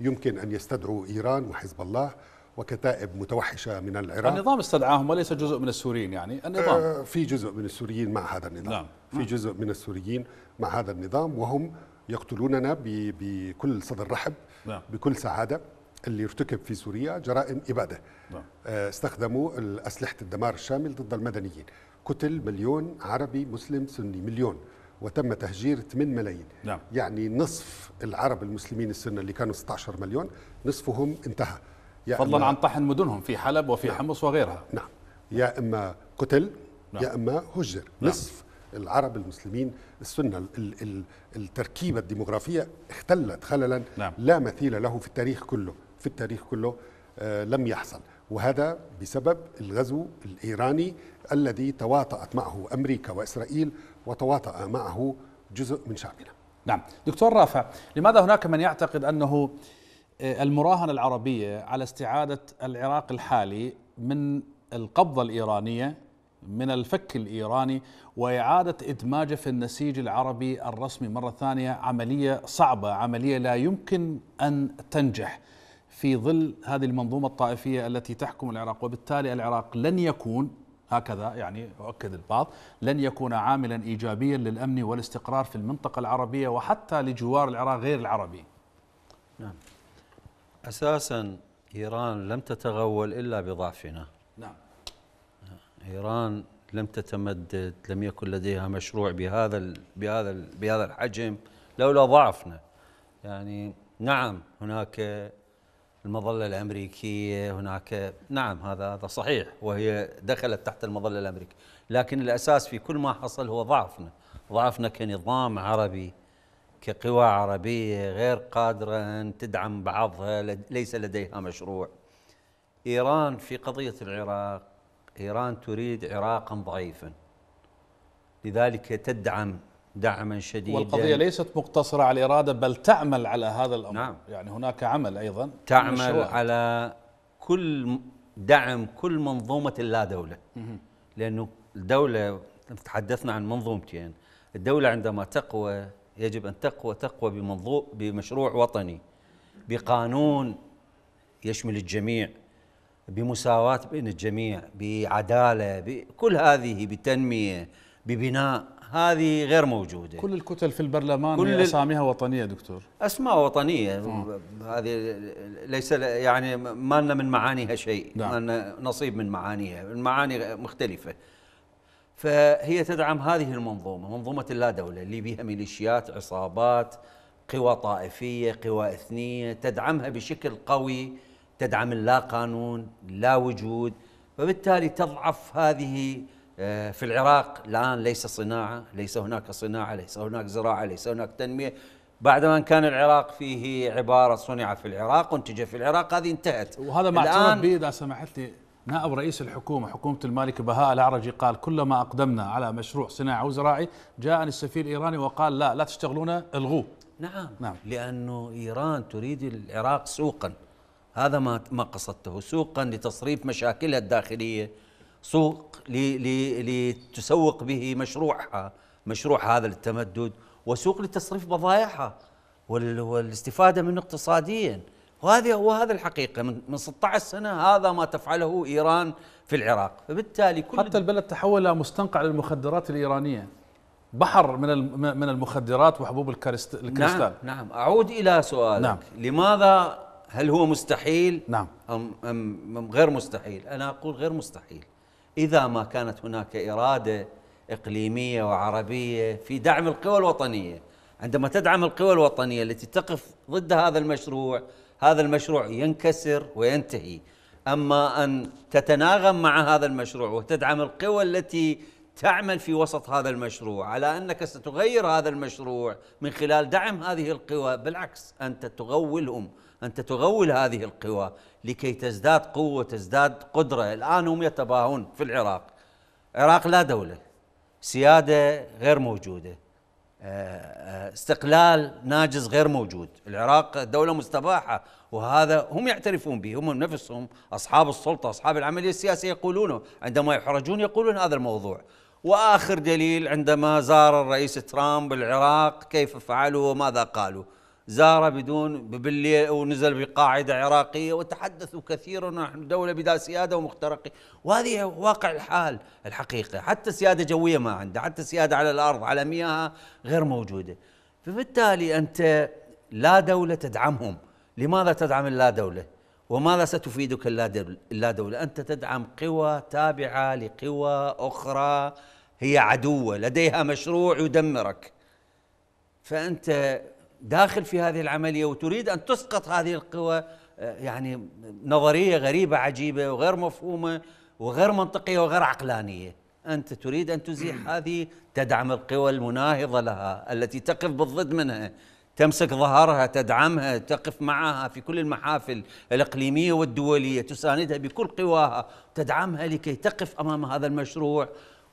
يمكن أن يستدعوا إيران وحزب الله وكتائب متوحشة من العراق النظام استدعاهم وليس جزء من السوريين يعني النظام آه في جزء من السوريين مع هذا النظام نعم. في نعم. جزء من السوريين مع هذا النظام وهم يقتلوننا بكل صدر رحب نعم. بكل سعادة اللي ارتكب في سوريا جرائم إبادة نعم. آه، استخدموا أسلحة الدمار الشامل ضد المدنيين قتل مليون عربي مسلم سني مليون وتم تهجير 8 ملايين نعم. يعني نصف العرب المسلمين السنة اللي كانوا 16 مليون نصفهم انتهى فضلا عن طحن مدنهم في حلب وفي نعم. حمص وغيرها نعم يا اما قتل نعم. يا اما هجر نعم. نصف العرب المسلمين السنه التركيبه الديموغرافيه اختلت خللا نعم. لا مثيل له في التاريخ كله في التاريخ كله آه لم يحصل وهذا بسبب الغزو الايراني الذي تواطات معه امريكا واسرائيل وتواطا معه جزء من شعبنا. نعم، دكتور رافع، لماذا هناك من يعتقد انه آه، المراهنة العربية على استعادة العراق الحالي من القبضة الإيرانية من الفك الإيراني وإعادة إدماجه في النسيج العربي الرسمي مرة ثانية عملية صعبة عملية لا يمكن أن تنجح في ظل هذه المنظومة الطائفية التي تحكم العراق وبالتالي العراق لن يكون هكذا يعني أؤكد البعض لن يكون عاملا إيجابيا للأمن والاستقرار في المنطقة العربية وحتى لجوار العراق غير العربي نعم. أساسا إيران لم تتغول إلا بضعفنا نعم إيران لم تتمدد لم يكن لديها مشروع بهذا الـ بهذا الـ بهذا الحجم لولا ضعفنا يعني نعم هناك المظله الامريكيه هناك نعم هذا هذا صحيح وهي دخلت تحت المظله الامريكيه لكن الاساس في كل ما حصل هو ضعفنا ضعفنا كنظام عربي كقوى عربية غير قادرة أن تدعم بعضها ليس لديها مشروع إيران في قضية العراق إيران تريد عراقا ضعيفا لذلك تدعم دعما شديدا والقضية ليست مقتصرة على الإرادة بل تعمل على هذا الأمر نعم يعني هناك عمل أيضا تعمل مشروع. على كل دعم كل منظومة اللا دولة لأنه الدولة تحدثنا عن منظومتين الدولة عندما تقوى يجب أن تقوى تقوى بمنظو بمشروع وطني بقانون يشمل الجميع بمساواة بين الجميع بعدالة بكل هذه بتنمية ببناء هذه غير موجودة كل الكتل في البرلمان كل أساميها وطنية دكتور أسماء وطنية آه. هذه ليس يعني ما لنا من معانيها شيء نعم. ما لنا نصيب من معانيها المعاني مختلفة فهي تدعم هذه المنظومة منظومة اللا دولة اللي بها ميليشيات عصابات قوى طائفية قوى إثنية تدعمها بشكل قوي تدعم اللا قانون لا وجود فبالتالي تضعف هذه آه، في العراق الآن ليس صناعة ليس هناك صناعة ليس هناك زراعة ليس هناك تنمية بعدما كان العراق فيه عبارة صنع في العراق انتج في العراق هذه انتهت وهذا ما اعترف به إذا سمحت لي نائب رئيس الحكومة حكومة المالك بهاء الأعرجي قال كلما أقدمنا على مشروع صناعي وزراعي جاءني السفير الإيراني وقال لا لا تشتغلون الغوه نعم, نعم لأنه إيران تريد العراق سوقا هذا ما ما قصدته سوقا لتصريف مشاكلها الداخلية سوق لتسوق به مشروعها مشروع هذا للتمدد وسوق لتصريف بضائعها والاستفادة منه اقتصاديا وهذه هو هذا الحقيقة من, من 16 سنة هذا ما تفعله إيران في العراق فبالتالي كل حتى البلد تحول إلى مستنقع للمخدرات الإيرانية بحر من من المخدرات وحبوب نعم، الكريستال نعم نعم أعود إلى سؤالك نعم لماذا هل هو مستحيل نعم أم, أم غير مستحيل أنا أقول غير مستحيل إذا ما كانت هناك إرادة إقليمية وعربية في دعم القوى الوطنية عندما تدعم القوى الوطنية التي تقف ضد هذا المشروع هذا المشروع ينكسر وينتهي اما ان تتناغم مع هذا المشروع وتدعم القوى التي تعمل في وسط هذا المشروع على انك ستغير هذا المشروع من خلال دعم هذه القوى بالعكس انت تغولهم انت تغول هذه القوى لكي تزداد قوه تزداد قدره الان هم يتباهون في العراق العراق لا دوله سياده غير موجوده استقلال ناجز غير موجود العراق دولة مستباحة وهذا هم يعترفون به هم نفسهم أصحاب السلطة أصحاب العملية السياسية يقولونه عندما يحرجون يقولون هذا الموضوع وآخر دليل عندما زار الرئيس ترامب العراق كيف فعلوا وماذا قالوا زار بدون بالليل ونزل بقاعدة عراقية وتحدثوا كثيرا نحن دولة بلا سيادة ومخترقين وهذه واقع الحال الحقيقة حتى سيادة جوية ما عنده حتى سيادة على الأرض على مياهها غير موجودة فبالتالي أنت لا دولة تدعمهم لماذا تدعم اللا دولة وماذا ستفيدك اللا دولة أنت تدعم قوى تابعة لقوى أخرى هي عدوة لديها مشروع يدمرك فأنت داخل في هذه العمليه وتريد ان تسقط هذه القوى آه، يعني نظريه غريبه عجيبه وغير مفهومه وغير منطقيه وغير عقلانيه انت تريد ان تزيح هذه تدعم القوى المناهضه لها التي تقف بالضد منها تمسك ظهرها تدعمها تقف معها في كل المحافل الإقليمية والدولية تساندها بكل قواها تدعمها لكي تقف أمام هذا المشروع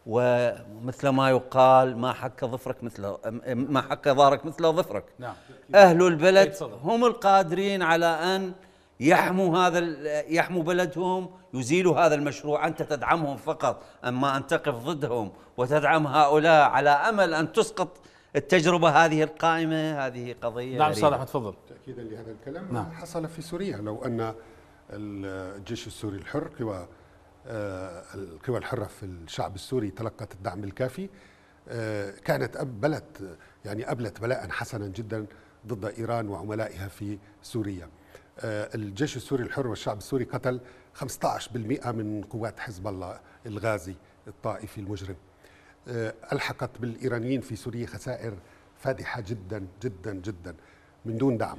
ومثل ما يقال ما حك ظفرك مثل ما حك ظهرك مثل ظفرك نعم اهل البلد هم القادرين على ان يحموا هذا يحموا بلدهم يزيلوا هذا المشروع انت تدعمهم فقط اما ان تقف ضدهم وتدعم هؤلاء على امل ان تسقط التجربه هذه القائمه هذه قضيه نعم صالح تفضل تاكيدا لهذا الكلام نعم. حصل في سوريا لو ان الجيش السوري الحر قوى آه، القوى الحرة في الشعب السوري تلقت الدعم الكافي آه، كانت بلت يعني أبلت بلاء حسنا جدا ضد إيران وعملائها في سوريا آه، الجيش السوري الحر والشعب السوري قتل 15% من قوات حزب الله الغازي الطائفي المجرم ألحقت بالإيرانيين في سوريا خسائر فادحة جدا جدا جدا من دون دعم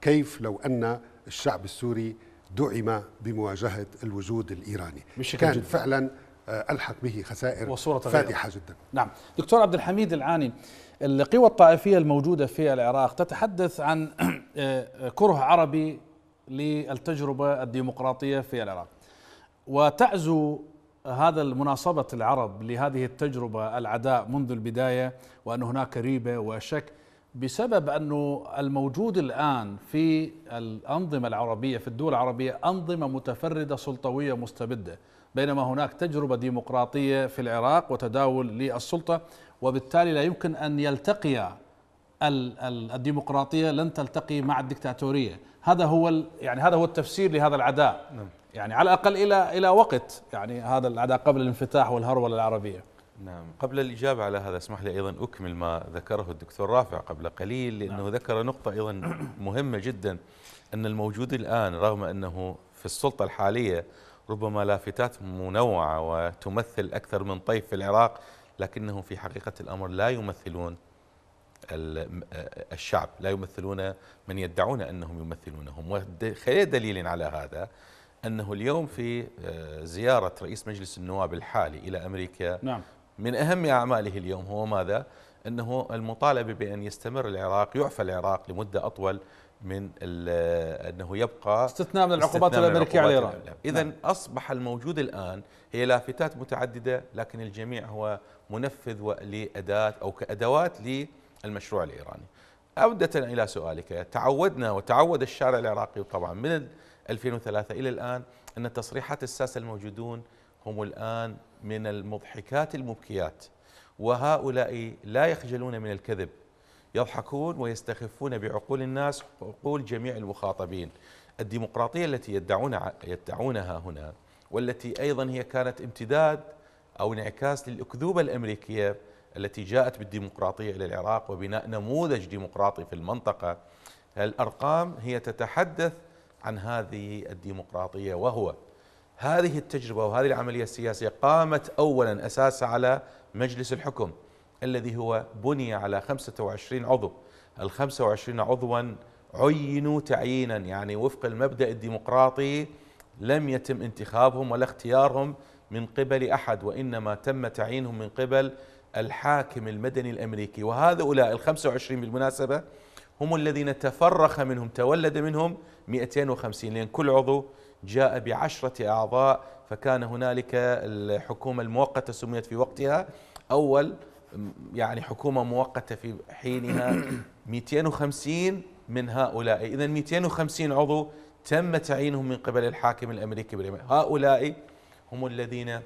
كيف لو أن الشعب السوري دعم بمواجهة الوجود الإيراني كان جدا. فعلا آه، ألحق به خسائر وصورة فادحة جدا نعم دكتور عبد الحميد العاني القوى الطائفية الموجودة في العراق تتحدث عن آه، كره عربي للتجربة الديمقراطية في العراق وتعزو هذا المناصبة العرب لهذه التجربة العداء منذ البداية وأن هناك ريبة وشك بسبب أنه الموجود الآن في الأنظمة العربية في الدول العربية أنظمة متفردة سلطوية مستبدة بينما هناك تجربة ديمقراطية في العراق وتداول للسلطة وبالتالي لا يمكن أن يلتقي الديمقراطية لن تلتقي مع الدكتاتورية هذا هو يعني هذا هو التفسير لهذا العداء نعم. يعني على الأقل إلى إلى وقت يعني هذا العداء قبل الانفتاح والهرولة العربية نعم قبل الإجابة على هذا اسمح لي أيضا أكمل ما ذكره الدكتور رافع قبل قليل لأنه نعم. ذكر نقطة أيضا مهمة جدا أن الموجود الآن رغم أنه في السلطة الحالية ربما لافتات منوعة وتمثل أكثر من طيف في العراق لكنهم في حقيقة الأمر لا يمثلون الشعب لا يمثلون من يدعون أنهم يمثلونهم وخير دليل على هذا أنه اليوم في آه، زيارة رئيس مجلس النواب الحالي إلى أمريكا نعم. من أهم أعماله اليوم هو ماذا؟ أنه المطالبة بأن يستمر العراق يعفى العراق لمدة أطول من أنه يبقى استثناء من العقوبات الأمريكية على إيران إذا نعم. أصبح الموجود الآن هي لافتات متعددة لكن الجميع هو منفذ لأداة أو كأدوات للمشروع الإيراني عودة إلى سؤالك تعودنا وتعود الشارع العراقي طبعا من 2003 إلى الآن أن تصريحات الساسة الموجودون هم الآن من المضحكات المبكيات وهؤلاء لا يخجلون من الكذب يضحكون ويستخفون بعقول الناس وعقول جميع المخاطبين الديمقراطية التي يدعون يدعونها هنا والتي أيضا هي كانت امتداد أو انعكاس للأكذوبة الأمريكية التي جاءت بالديمقراطية إلى العراق وبناء نموذج ديمقراطي في المنطقة الأرقام هي تتحدث عن هذه الديمقراطية وهو هذه التجربة وهذه العملية السياسية قامت أولا أساسها على مجلس الحكم الذي هو بني على 25 عضو ال 25 عضوا عينوا تعيينا يعني وفق المبدأ الديمقراطي لم يتم انتخابهم ولا اختيارهم من قبل أحد وإنما تم تعيينهم من قبل الحاكم المدني الأمريكي وهؤلاء ال 25 بالمناسبة هم الذين تفرخ منهم تولد منهم 250 لأن كل عضو جاء بعشرة أعضاء فكان هنالك الحكومة المؤقتة سميت في وقتها أول يعني حكومة مؤقتة في حينها 250 من هؤلاء إذا 250 عضو تم تعيينهم من قبل الحاكم الأمريكي بريمر هؤلاء هم الذين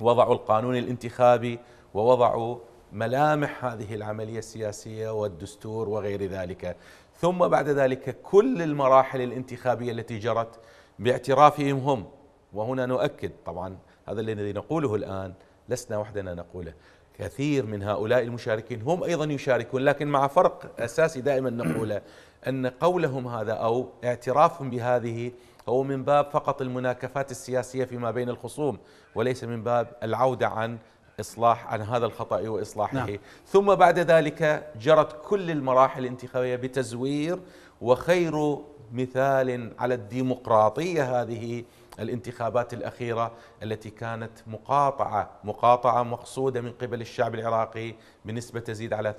وضعوا القانون الانتخابي ووضعوا ملامح هذه العملية السياسية والدستور وغير ذلك ثم بعد ذلك كل المراحل الانتخابية التي جرت باعترافهم هم وهنا نؤكد طبعا هذا الذي نقوله الآن لسنا وحدنا نقوله كثير من هؤلاء المشاركين هم أيضا يشاركون لكن مع فرق أساسي دائما نقوله أن قولهم هذا أو اعترافهم بهذه هو من باب فقط المناكفات السياسية فيما بين الخصوم وليس من باب العودة عن إصلاح عن هذا الخطأ وإصلاحه نعم. ثم بعد ذلك جرت كل المراحل الانتخابية بتزوير وخير مثال على الديمقراطيه هذه الانتخابات الاخيره التي كانت مقاطعه مقاطعه مقصوده من قبل الشعب العراقي بنسبه تزيد على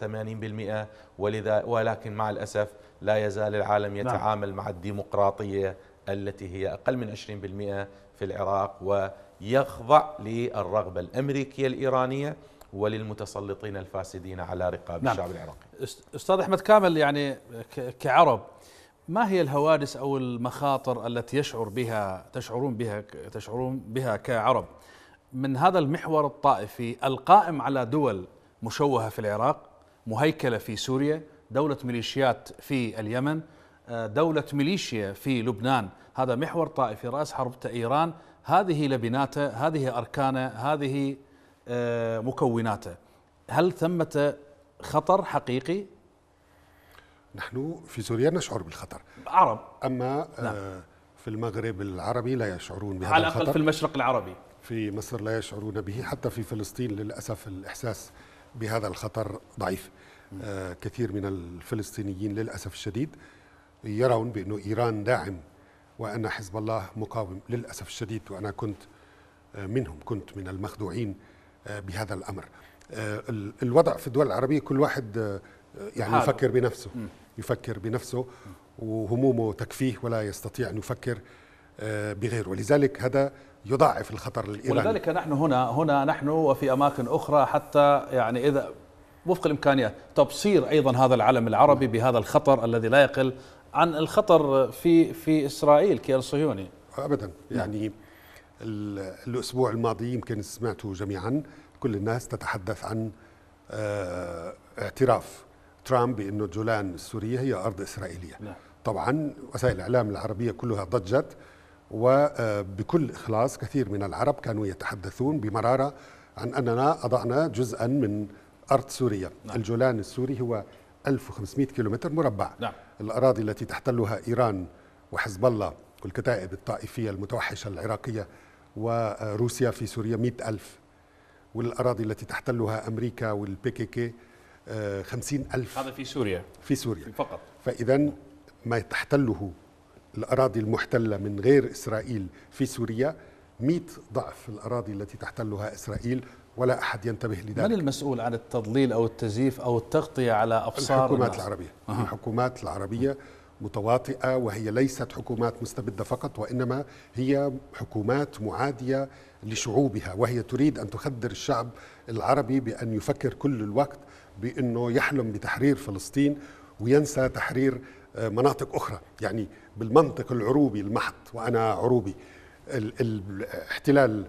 80% ولذا ولكن مع الاسف لا يزال العالم نعم. يتعامل نعم. مع الديمقراطيه التي هي اقل من 20% في العراق ويخضع للرغبه الامريكيه الايرانيه وللمتسلطين الفاسدين على رقاب نعم. الشعب العراقي استاذ احمد كامل يعني كعرب ما هي الهوادس او المخاطر التي يشعر بها تشعرون بها تشعرون بها كعرب من هذا المحور الطائفي القائم على دول مشوهه في العراق، مهيكله في سوريا، دوله ميليشيات في اليمن، آه، دوله ميليشيا في لبنان، هذا محور طائفي راس حرب ايران، هذه لبناته، هذه اركانه، هذه آه، مكوناته. هل ثمة خطر حقيقي نحن في سوريا نشعر بالخطر عرب أما آه، نعم. في المغرب العربي لا يشعرون بهذا على الخطر على الأقل في المشرق العربي في مصر لا يشعرون به حتى في فلسطين للأسف الإحساس بهذا الخطر ضعيف آه كثير من الفلسطينيين للأسف الشديد يرون بأن إيران داعم وأن حزب الله مقاوم للأسف الشديد وأنا كنت آه، منهم كنت من المخدوعين آه، بهذا الأمر الوضع في الدول العربية كل واحد يعني يفكر بنفسه يفكر بنفسه وهمومه تكفيه ولا يستطيع أن يفكر آه، بغيره ولذلك هذا يضاعف الخطر الإيراني ولذلك نحن هنا هنا نحن وفي أماكن أخرى حتى يعني إذا وفق الإمكانيات تبصير أيضا هذا العلم العربي بهذا الخطر الذي لا يقل عن الخطر في في إسرائيل كيان صهيوني أبدا يعني الأسبوع الماضي يمكن سمعتوا جميعا كل الناس تتحدث عن آه، اعتراف ترامب بانه جولان السوريه هي ارض اسرائيليه نعم. طبعا وسائل الاعلام العربيه كلها ضجت وبكل آه، اخلاص كثير من العرب كانوا يتحدثون بمراره عن اننا اضعنا جزءا من ارض سوريا نعم. الجولان السوري هو 1500 كيلومتر مربع نعم. الاراضي التي تحتلها ايران وحزب الله والكتائب الطائفيه المتوحشه العراقيه وروسيا آه، في سوريا 100 ألف والأراضي التي تحتلها أمريكا والبيكيكي آه، خمسين ألف هذا في سوريا في سوريا فقط فإذا ما تحتله الأراضي المحتلة من غير إسرائيل في سوريا 100 ضعف الأراضي التي تحتلها إسرائيل ولا أحد ينتبه لذلك من المسؤول عن التضليل أو التزييف أو التغطية على أبصار الحكومات الناس. العربية أه. الحكومات العربية متواطئة وهي ليست حكومات مستبدة فقط وإنما هي حكومات معادية لشعوبها وهي تريد أن تخدر الشعب العربي بأن يفكر كل الوقت بانه يحلم بتحرير فلسطين وينسى تحرير آه، مناطق اخرى يعني بالمنطق العروبي المحض وانا عروبي الاحتلال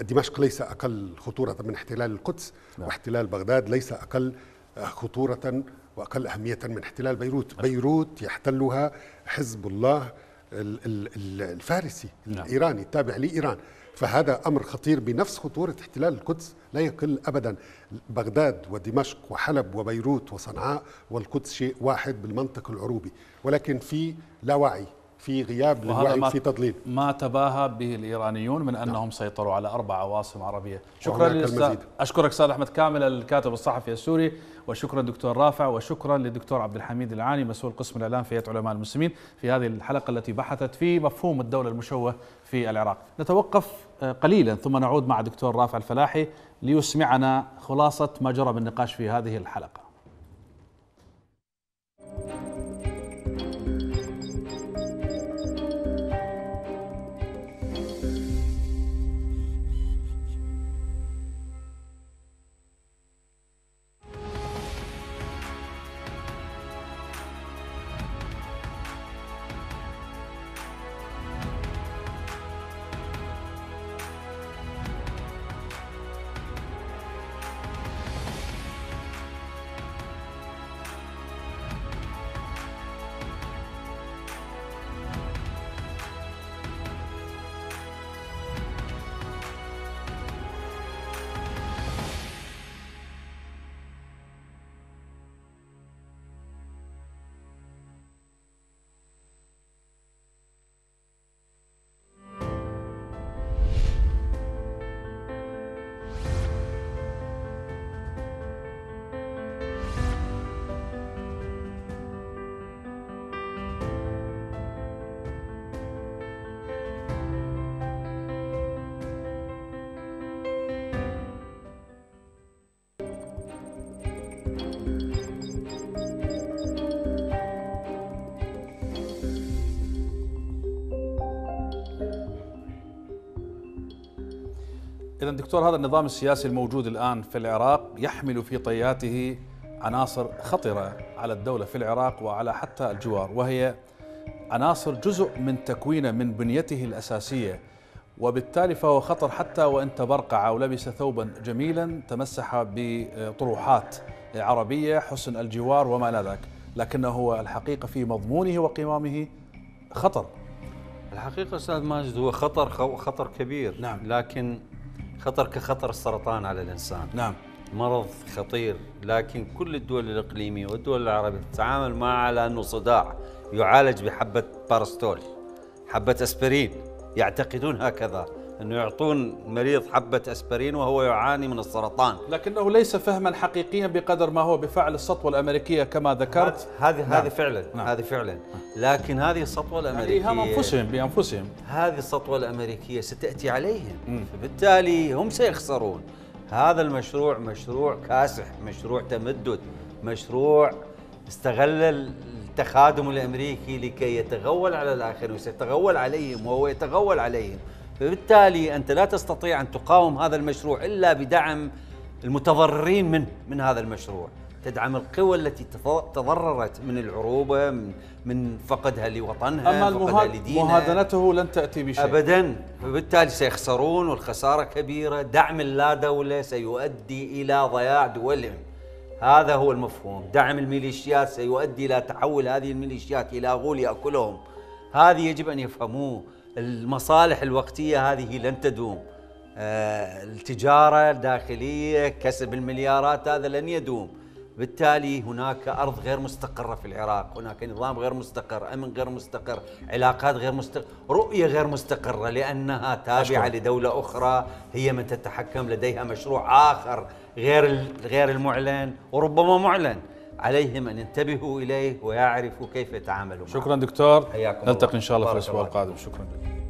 دمشق ليس اقل خطوره من احتلال القدس نعم. واحتلال بغداد ليس اقل آه، خطوره واقل اهميه من احتلال بيروت نعم. بيروت يحتلها حزب الله الفارسي نعم. الايراني التابع لايران فهذا امر خطير بنفس خطوره احتلال القدس لا يقل ابدا بغداد ودمشق وحلب وبيروت وصنعاء والقدس شيء واحد بالمنطق العروبي ولكن في لا وعي في غياب للوعي في تضليل ما تباهى به الايرانيون من انهم نعم. سيطروا على اربع عواصم عربيه شكرا للأستاذ اشكرك استاذ احمد كامل الكاتب الصحفي السوري وشكرا دكتور رافع وشكرا للدكتور عبد الحميد العاني مسؤول قسم الاعلام في هيئه علماء المسلمين في هذه الحلقه التي بحثت في مفهوم الدوله المشوه في العراق نتوقف آه، قليلا ثم نعود مع دكتور رافع الفلاحي ليسمعنا خلاصه ما جرى بالنقاش في هذه الحلقه إذا دكتور هذا النظام السياسي الموجود الآن في العراق يحمل في طياته عناصر خطرة على الدولة في العراق وعلى حتى الجوار وهي عناصر جزء من تكوينه من بنيته الأساسية وبالتالي فهو خطر حتى وإن تبرقع أو لبس ثوبا جميلا تمسح بطروحات عربية حسن الجوار وما إلى ذاك لكنه هو الحقيقة في مضمونه وقمامه خطر الحقيقة أستاذ ماجد هو خطر خطر كبير نعم. لكن خطر كخطر السرطان على الإنسان نعم مرض خطير لكن كل الدول الإقليمية والدول العربية تتعامل معه على أنه صداع يعالج بحبة باراستول حبة أسبرين يعتقدون هكذا انه يعطون مريض حبه اسبرين وهو يعاني من السرطان لكنه ليس فهما حقيقيا بقدر ما هو بفعل السطوه الامريكيه كما ذكرت هذه نعم. هذه فعلا نعم. هذه فعلا لكن هذه السطوه يعني الامريكيه هم انفسهم بانفسهم هذه السطوه الامريكيه ستاتي عليهم بالتالي فبالتالي هم سيخسرون هذا المشروع مشروع كاسح مشروع تمدد مشروع استغل التخادم الامريكي لكي يتغول على الاخرين وسيتغول عليهم وهو يتغول عليهم فبالتالي أنت لا تستطيع أن تقاوم هذا المشروع إلا بدعم المتضررين من من هذا المشروع تدعم القوى التي تضررت من العروبة من, من فقدها لوطنها أما فقدها لدينها مهادنته لن تأتي بشيء أبدا فبالتالي سيخسرون والخسارة كبيرة دعم اللا دولة سيؤدي إلى ضياع دولهم هذا هو المفهوم دعم الميليشيات سيؤدي إلى تحول هذه الميليشيات إلى غول يأكلهم هذه يجب أن يفهموه المصالح الوقتية هذه لن تدوم آه، التجارة الداخلية كسب المليارات هذا لن يدوم بالتالي هناك أرض غير مستقرة في العراق هناك نظام غير مستقر أمن غير مستقر علاقات غير مستقر رؤية غير مستقرة لأنها تابعة أشكر. لدولة أخرى هي من تتحكم لديها مشروع آخر غير غير المعلن وربما معلن عليهم أن ينتبهوا إليه ويعرفوا كيف يتعاملوا معه شكرا دكتور نلتقي إن شاء الله في الأسبوع القادم شكرا دكتور